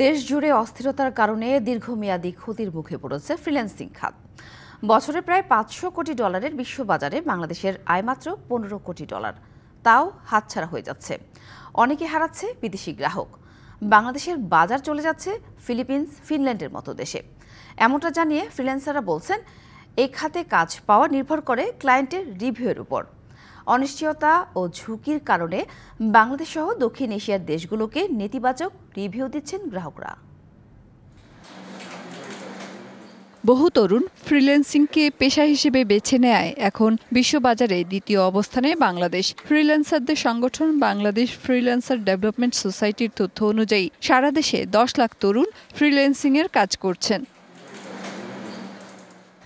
দেশ জুড়ে অস্থিরতার কারণে দীর্ঘমেয়াদী ক্ষতির মুখে পড়েছে ফ্রিল্যান্সিং খাত বছরে প্রায় পাঁচশো কোটি ডলারের বিশ্ববাজারে বাংলাদেশের আয় মাত্র পনেরো কোটি ডলার তাও হাতছাড়া হয়ে যাচ্ছে অনেকে হারাচ্ছে বিদেশি গ্রাহক বাংলাদেশের বাজার চলে যাচ্ছে ফিলিপিন্স ফিনল্যান্ডের মতো দেশে এমনটা জানিয়ে ফ্রিল্যান্সাররা বলছেন এই খাতে কাজ পাওয়া নির্ভর করে ক্লায়েন্টের রিভিউয়ের উপর অনিশ্চয়তা ও ঝুঁকির কারণে বাংলাদেশ সহ দক্ষিণ এশিয়ার দেশগুলোকে নেতিবাচক রিভিউ দিচ্ছেন গ্রাহকরা বহু তরুণ ফ্রিল্যান্সিংকে পেশা হিসেবে বেছে নেয় এখন বিশ্ববাজারে দ্বিতীয় অবস্থানে বাংলাদেশ ফ্রিল্যান্সারদের সংগঠন বাংলাদেশ ফ্রিল্যান্সার ডেভেলপমেন্ট সোসাইটির তথ্য অনুযায়ী সারা দেশে দশ লাখ তরুণ ফ্রিল্যান্সিংয়ের কাজ করছেন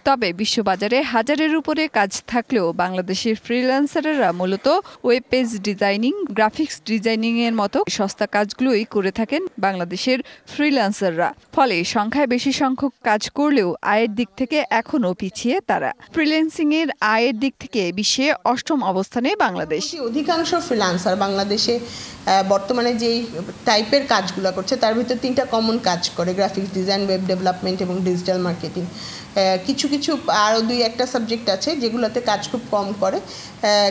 তবে বিশ্ববাজারে হাজারের উপরে কাজ থাকলেও বাংলাদেশের ফ্রিল্যান্সাররা মূলত ওয়েব পেজ ডিজাইনিং গ্রাফিক্স ডিজাইনিংয়ের মতো সস্তা কাজগুলোই করে থাকেন বাংলাদেশের ফ্রিল্যান্সাররা ফলে সংখ্যায় বেশি সংখ্যক কাজ করলেও আয়ের দিক থেকে এখনও পিছিয়ে তারা ফ্রিল্যান্সিংয়ের আয়ের দিক থেকে বিশ্বে অষ্টম অবস্থানে বাংলাদেশ অধিকাংশ ফ্রিল্যান্সার বাংলাদেশে বর্তমানে যেই টাইপের কাজগুলো করছে তার ভিতর তিনটা কমন কাজ করে গ্রাফিক্স ডিজাইন ওয়েব ডেভেলপমেন্ট এবং ডিজিটাল মার্কেটিং কিছু কিছু আরও দুই একটা সাবজেক্ট আছে যেগুলোতে কাজ খুব কম করে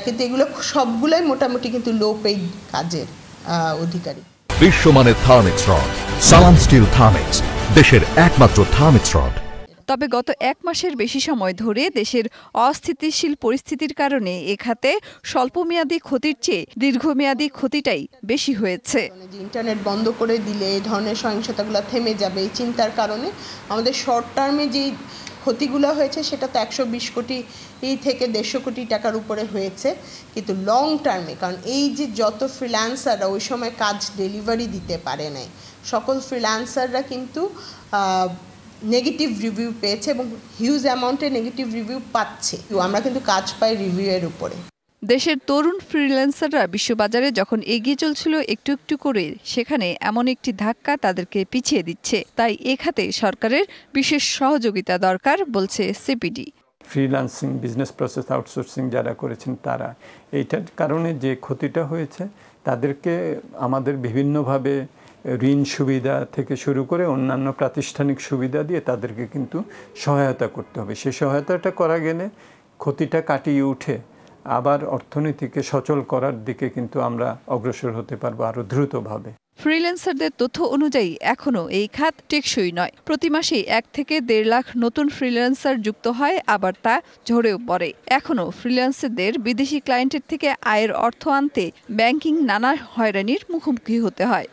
কিন্তু এগুলো সবগুলোই মোটামুটি কিন্তু লো পেইড কাজের অধিকারী বিশ্বমানের Thermex rod Salam steel Thermex দেশের একমাত্র থার্মিক্স রড তবে গত এক মাসের বেশি সময় ধরে দেশের অস্থিতিশীল পরিস্থিতির কারণে এ খাতে স্বল্পমেয়াদী ক্ষতির চেয়ে দীর্ঘমেয়াদী ক্ষতিটাই বেশি হয়েছে ইন্টারনেট বন্ধ করে দিলে এই ধরনের সহিংসতাগুলো থেমে যাবে এই চিন্তার কারণে আমাদের শর্ট টার্মে যেই ক্ষতিগুলো হয়েছে সেটা তো একশো বিশ কোটি থেকে দেড়শো কোটি টাকার উপরে হয়েছে কিন্তু লং টার্মে কারণ এই যে যত ফ্রিল্যান্সাররা ওই সময় কাজ ডেলিভারি দিতে পারে নাই সকল ফ্রিল্যান্সাররা কিন্তু নেগেটিভ রিভিউ পেয়েছে এবং হিউজ অ্যামাউন্টে নেগেটিভ রিভিউ পাচ্ছে আমরা কিন্তু কাজ পাই রিভিউয়ের উপরে দেশের তরুণ ফ্রিল্যান্সাররা বিশ্ববাজারে যখন এগিয়ে চলছিল একটু একটু করে সেখানে এমন একটি ধাক্কা তাদেরকে পিছিয়ে দিচ্ছে তাই এ খাতে সরকারের বিশেষ সহযোগিতা দরকার বলছে CPD freelancing business process outsourcing যারা করেছেন তারা এইটার কারণে যে ক্ষতিটা হয়েছে তাদেরকে আমাদের বিভিন্নভাবে ঋণ সুবিধা থেকে শুরু করে অন্যান্য প্রাতিষ্ঠানিক সুবিধা দিয়ে তাদেরকে কিন্তু সহায়তা করতে হবে সেই সহায়তাটা করা গেলে ক্ষতিটা কাটিয়ে উঠে আবার অর্থনীতিকে সচল করার দিকে কিন্তু আমরা অগ্রসর হতে পারবো আরও দ্রুতভাবে ফ্রিল্যান্সারদের তথ্য অনুযায়ী এখনও এই খাত টেকসই নয় প্রতি মাসেই এক থেকে দেড় লাখ নতুন ফ্রিল্যান্সার যুক্ত হয় আবার তা ঝরেও পড়ে এখনও ফ্রিল্যান্সারদের বিদেশি ক্লায়েন্টের থেকে আয়ের অর্থ আনতে ব্যাংকিং নানা হয়রানির মুখোমুখি হতে হয়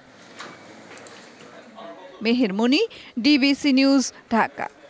মেহের মনি ডিবিসি নিউজ ঢাকা